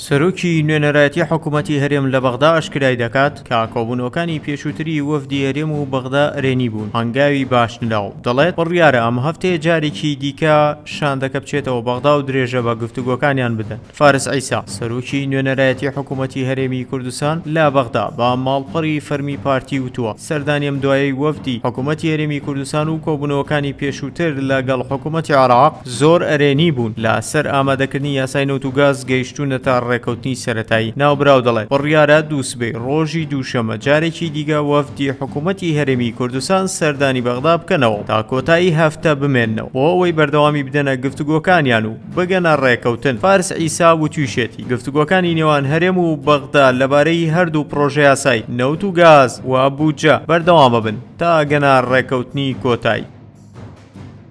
سەرۆکی نوێنەرایەتی حکوومەتتی هەرێم لە بەغدا ئەشکرای دەکات کە کۆبوونەوەکانی پێشووتری وەفدی هەرێم و بەغدا رێنی بوون هەنگاوی باشنراو دەڵێت بڕیارە ئەم هەفتەیە جارێکی دیکە شاندەکە بچێتەوە بەغدا و درێژە بە گفتوگۆکانیان بدەن فارس ئەیسا سەرۆکی نوێنەرایەتی حکوومەتتی هەرێمی کوردستان لا بەغدا با ماڵپەڕی فەرمی پارتی وتووە سەردانیم دوایی وەفتی حکوومەتتی هەرێمی کوردستان و کۆبوونەوەکانی پێشووتر لەگەڵ حکوومەتتی عراق زۆر ئەرێنی بوون لا سەر ئامادەکردنی یاسای نوت و گاز گەیشتونە تا ڕێکەوتنی سەتایی ناوبراو دەڵێت بڕیارە دووسبێ ڕۆژی دووشەمە جارێکی دیگە وەفتی حکوومەتتی هەرمی کوردستان سەردانی بەغدا بکەنەوە تا کۆتایی هەفتە بمێنەوە بۆ ئەوەی بەردەوامی بدەنە گفتوگۆکانیان و بگەنە ڕێکەوتن فارس ئیسا و تووشێتی گفتوگۆکانی نێوان هەرێم و بەغدا لەبارەی هەردوو پرۆژه یاسای نەوت و گاز و ئەبووجە بەردەوامە بن تا گەنا ڕێکەوتنی کۆتایی